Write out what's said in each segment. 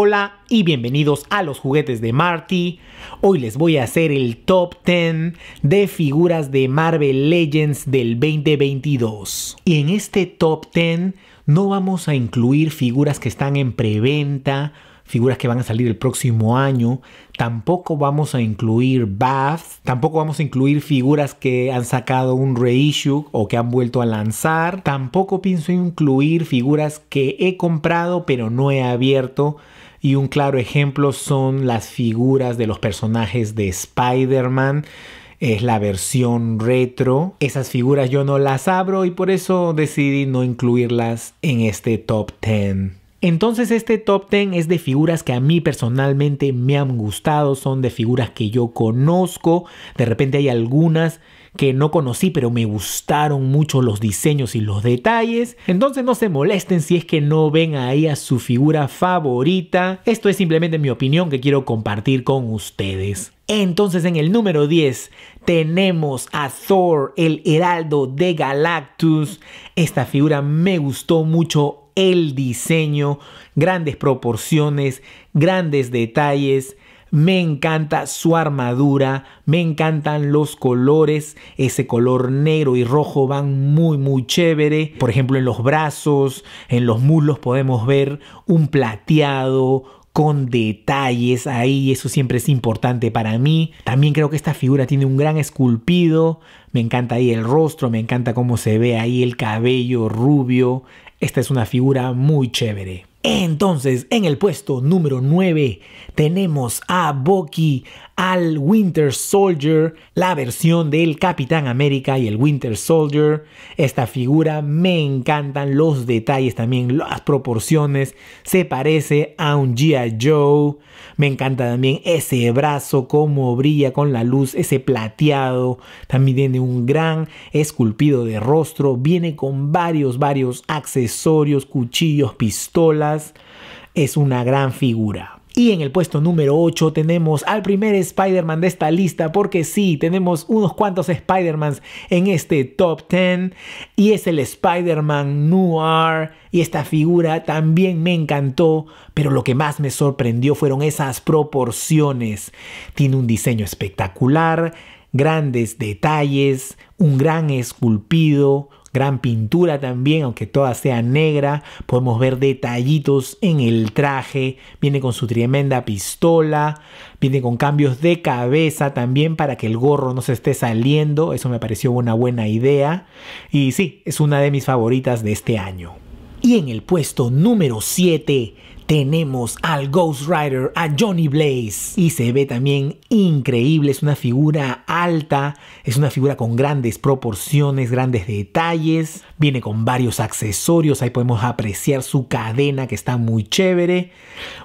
Hola y bienvenidos a los juguetes de Marty. Hoy les voy a hacer el top 10 de figuras de Marvel Legends del 2022. Y en este top 10 no vamos a incluir figuras que están en preventa, figuras que van a salir el próximo año. Tampoco vamos a incluir Baths, tampoco vamos a incluir figuras que han sacado un reissue o que han vuelto a lanzar. Tampoco pienso incluir figuras que he comprado pero no he abierto y un claro ejemplo son las figuras de los personajes de Spider-Man. Es la versión retro. Esas figuras yo no las abro y por eso decidí no incluirlas en este top 10. Entonces este top 10 es de figuras que a mí personalmente me han gustado, son de figuras que yo conozco, de repente hay algunas que no conocí, pero me gustaron mucho los diseños y los detalles. Entonces no se molesten si es que no ven ahí a su figura favorita. Esto es simplemente mi opinión que quiero compartir con ustedes. Entonces en el número 10 tenemos a Thor, el heraldo de Galactus. Esta figura me gustó mucho el diseño, grandes proporciones, grandes detalles. Me encanta su armadura, me encantan los colores, ese color negro y rojo van muy muy chévere. Por ejemplo, en los brazos, en los muslos podemos ver un plateado, con detalles ahí, eso siempre es importante para mí. También creo que esta figura tiene un gran esculpido, me encanta ahí el rostro, me encanta cómo se ve ahí el cabello rubio. Esta es una figura muy chévere. Entonces, en el puesto número 9 tenemos a Boki al Winter Soldier, la versión del Capitán América y el Winter Soldier. Esta figura me encantan los detalles también, las proporciones, se parece a un G.I. Joe. Me encanta también ese brazo, cómo brilla con la luz, ese plateado. También tiene un gran esculpido de rostro, viene con varios, varios accesorios, cuchillos, pistolas. Es una gran figura. Y en el puesto número 8 tenemos al primer Spider-Man de esta lista, porque sí, tenemos unos cuantos Spider-Mans en este top 10. Y es el Spider-Man Noir. Y esta figura también me encantó, pero lo que más me sorprendió fueron esas proporciones. Tiene un diseño espectacular, grandes detalles, un gran esculpido, gran pintura también, aunque toda sea negra, podemos ver detallitos en el traje, viene con su tremenda pistola, viene con cambios de cabeza también para que el gorro no se esté saliendo, eso me pareció una buena idea, y sí, es una de mis favoritas de este año. Y en el puesto número 7 tenemos al Ghost Rider, a Johnny Blaze. Y se ve también increíble, es una figura alta, es una figura con grandes proporciones, grandes detalles. Viene con varios accesorios, ahí podemos apreciar su cadena que está muy chévere.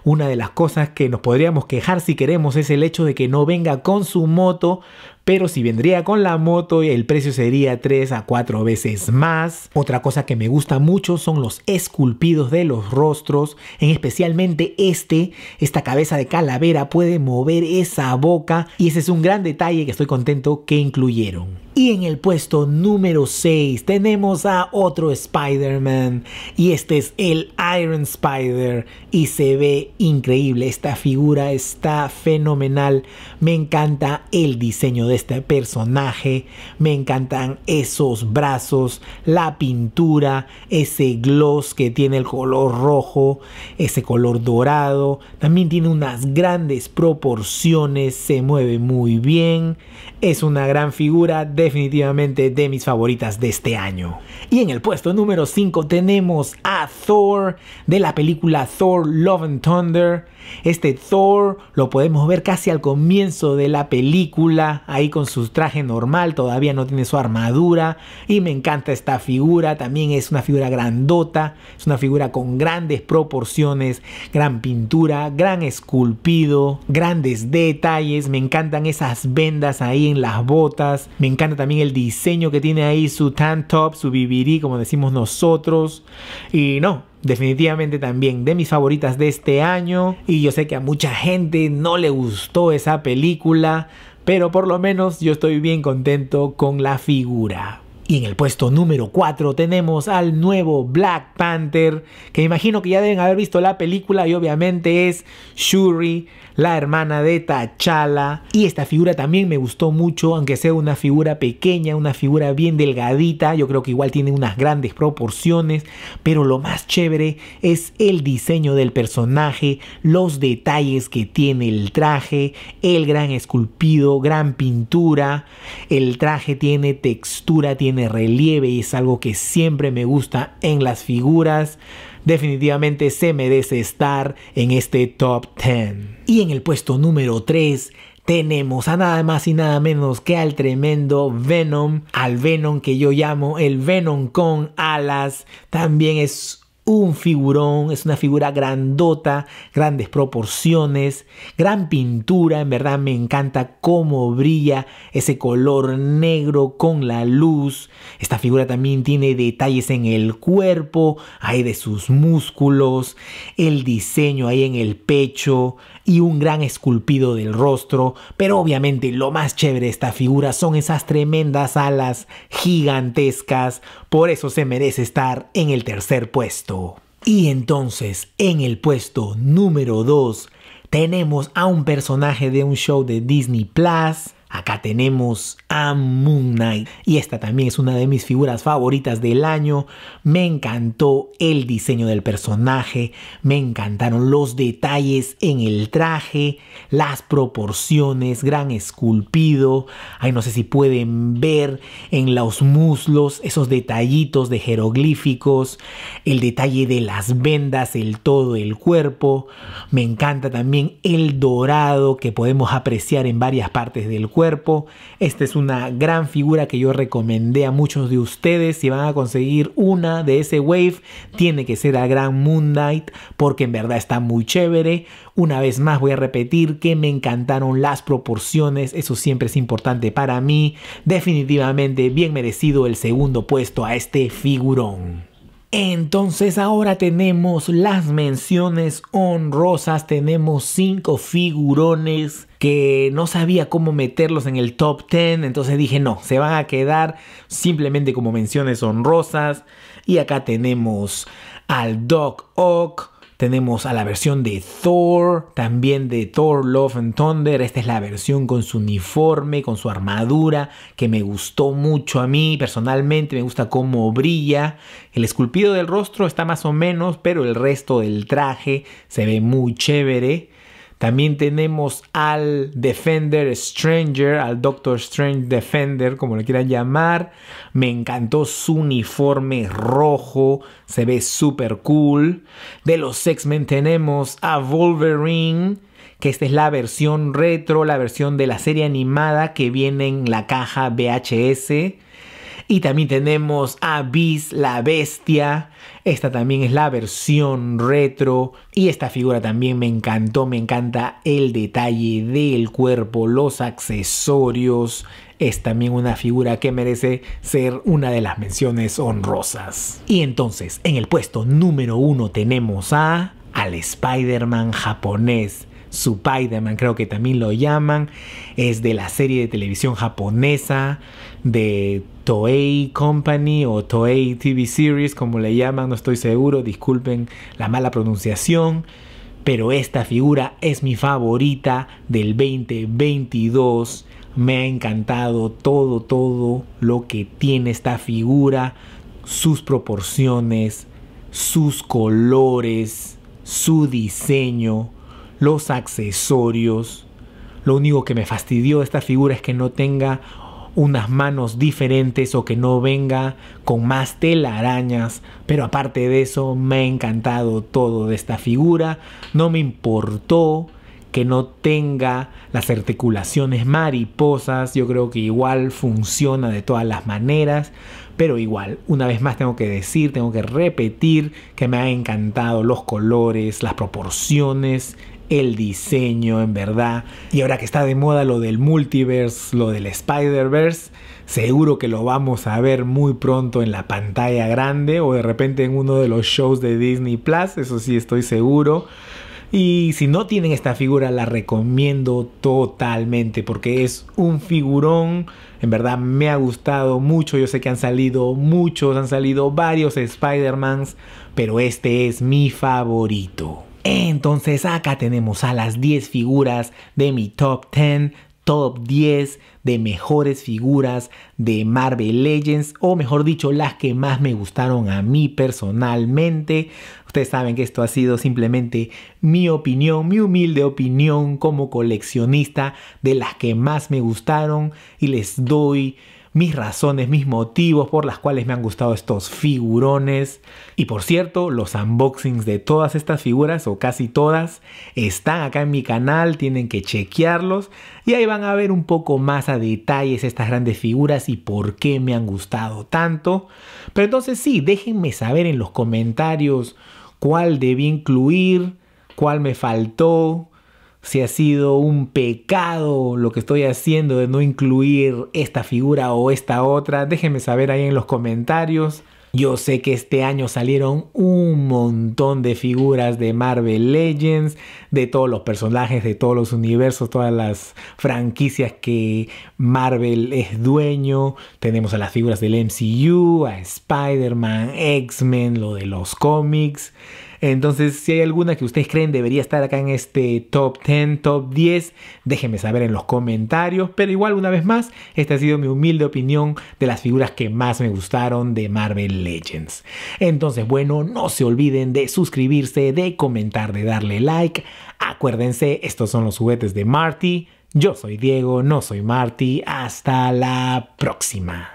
Una de las cosas que nos podríamos quejar si queremos es el hecho de que no venga con su moto, pero si vendría con la moto, el precio sería 3 a 4 veces más. Otra cosa que me gusta mucho son los esculpidos de los rostros, en especialmente este, esta cabeza de calavera puede mover esa boca y ese es un gran detalle que estoy contento que incluyeron. Y en el puesto número 6 tenemos a otro Spider-Man y este es el Iron Spider y se ve increíble, esta figura está fenomenal, me encanta el diseño de este personaje. Me encantan esos brazos, la pintura, ese gloss que tiene el color rojo, ese color dorado. También tiene unas grandes proporciones, se mueve muy bien. Es una gran figura, definitivamente de mis favoritas de este año. Y en el puesto número 5 tenemos a Thor de la película Thor Love and Thunder. Este Thor lo podemos ver casi al comienzo de la película con su traje normal, todavía no tiene su armadura. Y me encanta esta figura, también es una figura grandota, es una figura con grandes proporciones, gran pintura, gran esculpido, grandes detalles. Me encantan esas vendas ahí en las botas. Me encanta también el diseño que tiene ahí su tan top, su bibirí, como decimos nosotros. Y no, definitivamente también de mis favoritas de este año. Y yo sé que a mucha gente no le gustó esa película pero por lo menos yo estoy bien contento con la figura. Y en el puesto número 4 tenemos al nuevo Black Panther, que me imagino que ya deben haber visto la película y obviamente es Shuri, la hermana de T'Challa. Y esta figura también me gustó mucho, aunque sea una figura pequeña, una figura bien delgadita, yo creo que igual tiene unas grandes proporciones, pero lo más chévere es el diseño del personaje, los detalles que tiene el traje, el gran esculpido, gran pintura, el traje tiene textura, tiene relieve y es algo que siempre me gusta en las figuras. Definitivamente se merece estar en este top 10. Y en el puesto número 3 tenemos a nada más y nada menos que al tremendo Venom, al Venom que yo llamo el Venom con alas. También es un figurón, es una figura grandota, grandes proporciones, gran pintura, en verdad me encanta cómo brilla ese color negro con la luz. Esta figura también tiene detalles en el cuerpo, hay de sus músculos, el diseño ahí en el pecho, y un gran esculpido del rostro, pero obviamente lo más chévere de esta figura son esas tremendas alas gigantescas, por eso se merece estar en el tercer puesto. Y entonces, en el puesto número 2, tenemos a un personaje de un show de Disney Plus, Acá tenemos a Moon Knight y esta también es una de mis figuras favoritas del año. Me encantó el diseño del personaje, me encantaron los detalles en el traje, las proporciones, gran esculpido. no sé si pueden ver en los muslos esos detallitos de jeroglíficos, el detalle de las vendas, el todo el cuerpo. Me encanta también el dorado que podemos apreciar en varias partes del cuerpo esta es una gran figura que yo recomendé a muchos de ustedes. Si van a conseguir una de ese wave, tiene que ser a Gran Moon Knight porque en verdad está muy chévere. Una vez más voy a repetir que me encantaron las proporciones, eso siempre es importante para mí. Definitivamente bien merecido el segundo puesto a este figurón. Entonces ahora tenemos las menciones honrosas, tenemos cinco figurones que no sabía cómo meterlos en el top 10, entonces dije no, se van a quedar simplemente como menciones honrosas. Y acá tenemos al Doc Ock, tenemos a la versión de Thor, también de Thor Love and Thunder. Esta es la versión con su uniforme, con su armadura, que me gustó mucho a mí personalmente. Me gusta cómo brilla. El esculpido del rostro está más o menos, pero el resto del traje se ve muy chévere. También tenemos al Defender Stranger, al Doctor Strange Defender, como le quieran llamar. Me encantó su uniforme rojo, se ve súper cool. De los X-Men tenemos a Wolverine, que esta es la versión retro, la versión de la serie animada que viene en la caja VHS. Y también tenemos a Abyss, la bestia. Esta también es la versión retro. Y esta figura también me encantó, me encanta el detalle del cuerpo, los accesorios. Es también una figura que merece ser una de las menciones honrosas. Y entonces, en el puesto número uno tenemos a... al Spider-Man japonés Spider-Man creo que también lo llaman, es de la serie de televisión japonesa de Toei Company o Toei TV Series, como le llaman, no estoy seguro, disculpen la mala pronunciación, pero esta figura es mi favorita del 2022. Me ha encantado todo, todo lo que tiene esta figura, sus proporciones, sus colores, su diseño los accesorios. Lo único que me fastidió de esta figura es que no tenga unas manos diferentes o que no venga con más telarañas. Pero aparte de eso, me ha encantado todo de esta figura. No me importó que no tenga las articulaciones mariposas. Yo creo que igual funciona de todas las maneras. Pero igual, una vez más tengo que decir, tengo que repetir que me han encantado los colores, las proporciones el diseño, en verdad. Y ahora que está de moda lo del multiverse, lo del Spider-Verse, seguro que lo vamos a ver muy pronto en la pantalla grande o de repente en uno de los shows de Disney Plus, eso sí estoy seguro. Y si no tienen esta figura, la recomiendo totalmente porque es un figurón. En verdad me ha gustado mucho. Yo sé que han salido muchos, han salido varios Spider-Mans, pero este es mi favorito. Entonces acá tenemos a las 10 figuras de mi top 10, top 10 de mejores figuras de Marvel Legends o mejor dicho las que más me gustaron a mí personalmente. Ustedes saben que esto ha sido simplemente mi opinión, mi humilde opinión como coleccionista de las que más me gustaron y les doy mis razones, mis motivos por las cuales me han gustado estos figurones. Y por cierto, los unboxings de todas estas figuras, o casi todas, están acá en mi canal, tienen que chequearlos. Y ahí van a ver un poco más a detalles estas grandes figuras y por qué me han gustado tanto. Pero entonces sí, déjenme saber en los comentarios cuál debí incluir, cuál me faltó, si ha sido un pecado lo que estoy haciendo de no incluir esta figura o esta otra, déjenme saber ahí en los comentarios. Yo sé que este año salieron un montón de figuras de Marvel Legends, de todos los personajes, de todos los universos, todas las franquicias que Marvel es dueño. Tenemos a las figuras del MCU, a Spider-Man, X-Men, lo de los cómics. Entonces, si hay alguna que ustedes creen debería estar acá en este top 10, top 10, déjenme saber en los comentarios. Pero igual, una vez más, esta ha sido mi humilde opinión de las figuras que más me gustaron de Marvel Legends. Entonces, bueno, no se olviden de suscribirse, de comentar, de darle like. Acuérdense, estos son los juguetes de Marty. Yo soy Diego, no soy Marty. Hasta la próxima.